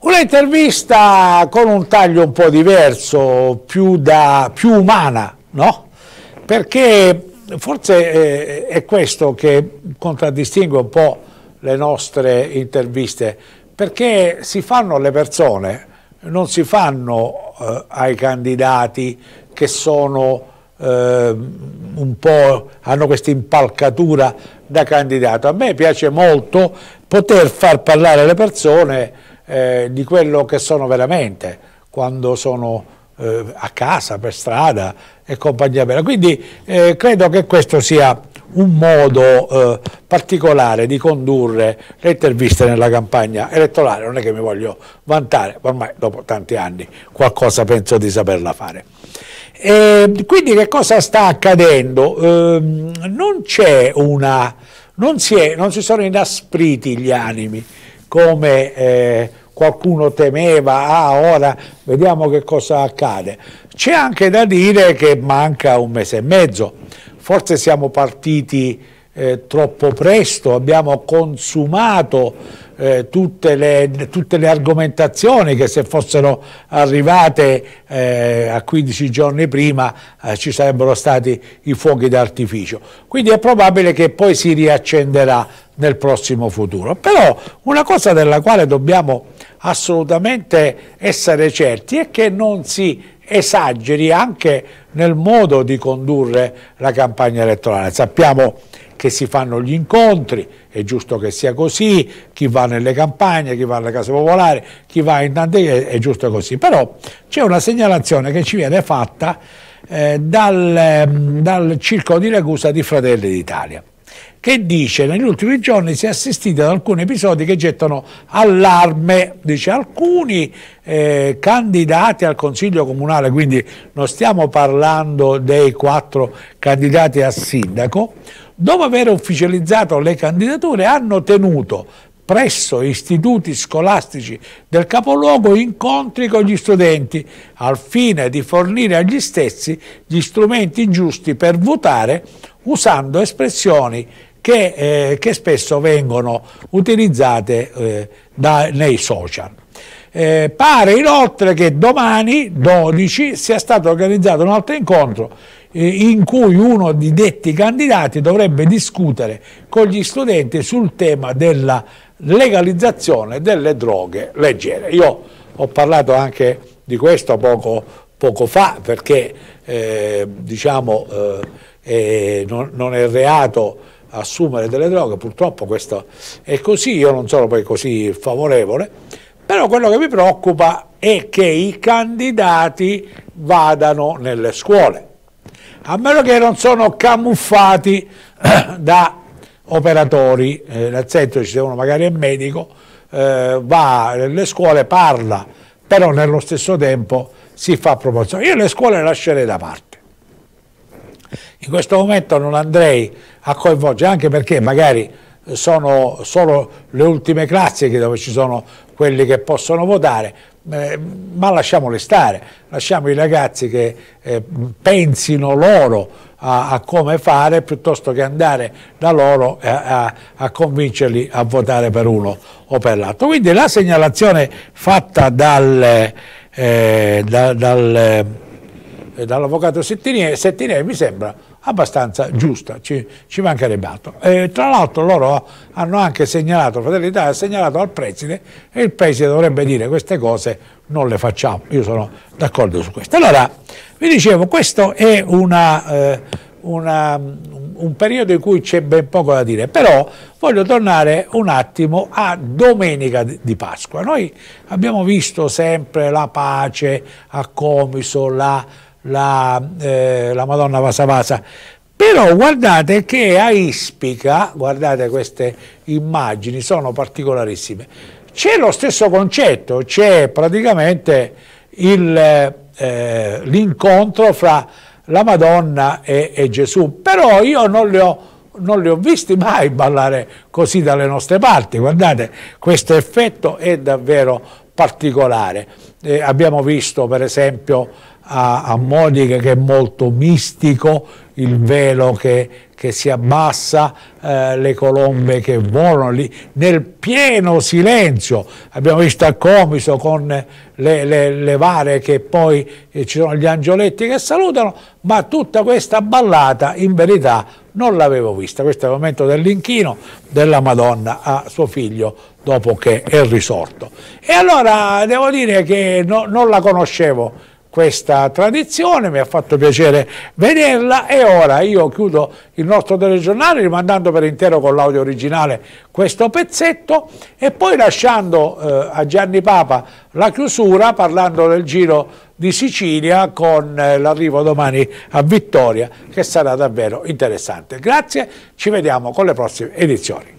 Un'intervista con un taglio un po' diverso, più, da, più umana, no? Perché forse eh, è questo che contraddistingue un po' le nostre interviste, perché si fanno alle persone, non si fanno eh, ai candidati che sono eh, un po' hanno questa impalcatura da candidato. A me piace molto poter far parlare le persone eh, di quello che sono veramente quando sono eh, a casa, per strada e compagnia bella. Quindi eh, credo che questo sia un modo eh, particolare di condurre le interviste nella campagna elettorale. Non è che mi voglio vantare, ormai dopo tanti anni qualcosa penso di saperla fare. E quindi che cosa sta accadendo? Ehm, non c'è una... Non si, è, non si, sono inaspriti gli animi come eh, qualcuno temeva, ah ora vediamo che cosa accade. C'è anche da dire che manca un mese e mezzo, forse siamo partiti eh, troppo presto, abbiamo consumato eh, tutte, le, tutte, le, argomentazioni che se fossero arrivate eh, a 15 giorni prima eh, ci sarebbero stati i fuochi d'artificio. Quindi è probabile che poi si riaccenderà nel prossimo futuro. Però una cosa della quale dobbiamo assolutamente essere certi è che non si esageri anche nel modo di condurre la campagna elettorale. Sappiamo che si fanno gli incontri, è giusto che sia così, chi va nelle campagne, chi va alle case popolari, chi va in tante è giusto così, però c'è una segnalazione che ci viene fatta eh, dal, mm, dal circo di Ragusa di Fratelli d'Italia che dice negli ultimi giorni si è assistito ad alcuni episodi che gettano allarme, dice alcuni eh, candidati al Consiglio Comunale, quindi non stiamo parlando dei quattro candidati a sindaco, dopo aver ufficializzato le candidature hanno tenuto presso istituti scolastici del capoluogo incontri con gli studenti al fine di fornire agli stessi gli strumenti giusti per votare usando espressioni che, eh, che spesso vengono utilizzate eh, da, nei social. Eh, pare inoltre che domani, 12, sia stato organizzato un altro incontro eh, in cui uno di detti candidati dovrebbe discutere con gli studenti sul tema della legalizzazione delle droghe leggere. Io ho parlato anche di questo poco, poco fa perché eh, diciamo, eh, non, non, è reato assumere delle droghe, purtroppo questo è così, io non sono poi così favorevole, però quello che mi preoccupa è che i candidati vadano nelle scuole, a meno che non sono camuffati da operatori, eh, nel senso ci devono magari un medico, eh, va nelle scuole, parla, però nello stesso tempo si fa promozione. Io le scuole lascerei da parte in questo momento non andrei a coinvolgere, anche perché magari eh, sono solo le ultime classiche dove ci sono quelli che possono votare, eh, ma lasciamole stare, lasciamo i ragazzi che eh, pensino loro a, a, come fare piuttosto che andare da loro a, a, a convincerli a votare per uno o per l'altro. Quindi la segnalazione fatta dal, eh, da, dal eh, eh, dall'avvocato Settinieri, Settinieri mi sembra abbastanza giusta, ci, ci mancherebbe altro. E tra l'altro loro hanno anche segnalato, Fratelli d'Italia ha segnalato al preside e il preside dovrebbe dire queste cose non le facciamo, io sono d'accordo su questo. Allora, vi dicevo, questo è una, eh, una, mm, un periodo in cui c'è ben poco da dire, però voglio tornare un attimo a domenica di Pasqua. Noi abbiamo visto sempre la pace a Comiso, la la, eh, la Madonna Vasavasa. Però guardate che a Ispica, guardate queste immagini, sono particolarissime. C'è lo stesso concetto, c'è praticamente eh, l'incontro eh, fra la Madonna e, e, Gesù, però io non li ho non li ho visti mai ballare così dalle nostre parti, guardate, questo effetto è davvero particolare. Eh, abbiamo visto per esempio a, a Modica che è molto mistico, il velo che, che si abbassa, eh, le colombe che volano lì, nel pieno silenzio. Abbiamo visto a Comiso con le, le, le vare che poi eh, ci sono gli angioletti che salutano, ma tutta questa ballata in verità non l'avevo vista. Questo è il momento dell'inchino della Madonna a suo figlio dopo che è risorto. E allora devo dire che no, non la conoscevo questa tradizione, mi ha fatto piacere vederla e ora io chiudo il nostro telegiornale rimandando per intero con l'audio originale questo pezzetto e poi lasciando eh, a Gianni Papa la chiusura parlando del giro di Sicilia con eh, l'arrivo domani a Vittoria che sarà davvero interessante. Grazie, ci vediamo con le prossime edizioni.